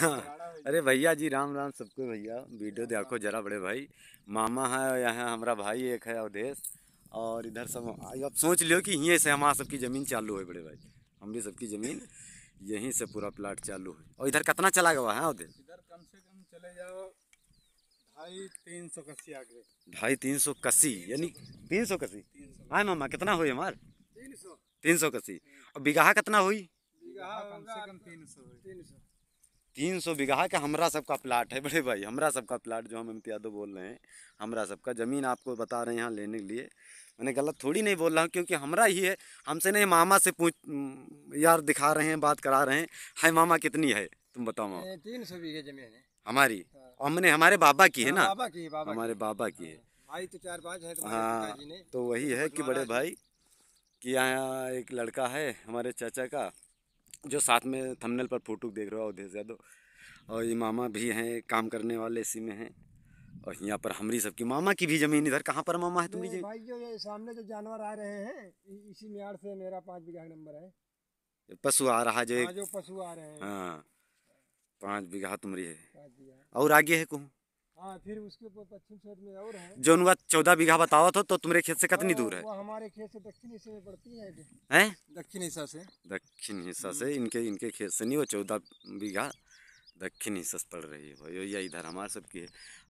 हाँ अरे भैया जी राम राम सबको भैया वीडियो देखो जरा बड़े भाई मामा है यहाँ हमारा भाई एक है अवधेश और इधर सब अब सोच लियो कि यहीं से हमारा सबकी ज़मीन चालू है बड़े भाई हम भी सबकी ज़मीन यहीं से पूरा प्लाट चालू है और इधर कितना चला गया है उधर इधर कम से कम चले जाओ ढाई तीन सौ कस्सी आगे ढाई तीन सौ कस्सी यानी तीन सौ कस्सी हाँ मामा कितना हुई हमारे तीन सौ तीन सौ और बीघा कितना हुई कम से कम तीन सौ तीन सौ तीन सौ बीघा हाँ, का हमरा सबका प्लाट है बड़े भाई हमरा सबका प्लाट जो हम एम यादव बोल रहे हैं हमरा सबका ज़मीन आपको बता रहे हैं यहाँ लेने के लिए मैंने गलत थोड़ी नहीं बोल रहा हूँ क्योंकि हमरा ही है हमसे नहीं मामा से पूछ यार दिखा रहे हैं बात करा रहे हैं हाय मामा कितनी है तुम बताओ मामा तीन सौ बीघे जमीन है हमारी हाँ। हमने हमारे बाबा की है हाँ, ना बाबा की बाबा हमारे बाबा की है भाई तो चार पाँच है तो हाँ तो वही है कि बड़े भाई कि यहाँ एक लड़का है हमारे चाचा का जो साथ में थंबनेल पर फोटो देख रहे हो अवधेश यादव और ये मामा भी हैं काम करने वाले इसी में हैं और यहाँ पर हमरी सबकी मामा की भी जमीन इधर कहाँ पर मामा है तुम जमीन भाई जो ये सामने जो जानवर आ रहे हैं इसी मियार से मेरा पाँच बीघा नंबर है पशु आ रहा जो हाँ, जो पशु आ रहे हैं हाँ पाँच बीघा तुम्हारी है और आगे है कहूँ हाँ फिर उसके ऊपर पश्चिम साइड में और है जोन चौदह बीघा बतावा था तो तुम्हारे खेत से कितनी हाँ, दूर है वो हमारे खेत से दक्षिण हिस्से में पड़ती है हैं दक्षिण हिस्सा से दक्षिण हिस्सा से इनके इनके खेत से नहीं वो चौदह बीघा दक्षिण हिस्सा पड़ रही है भैया इधर हमारे सबकी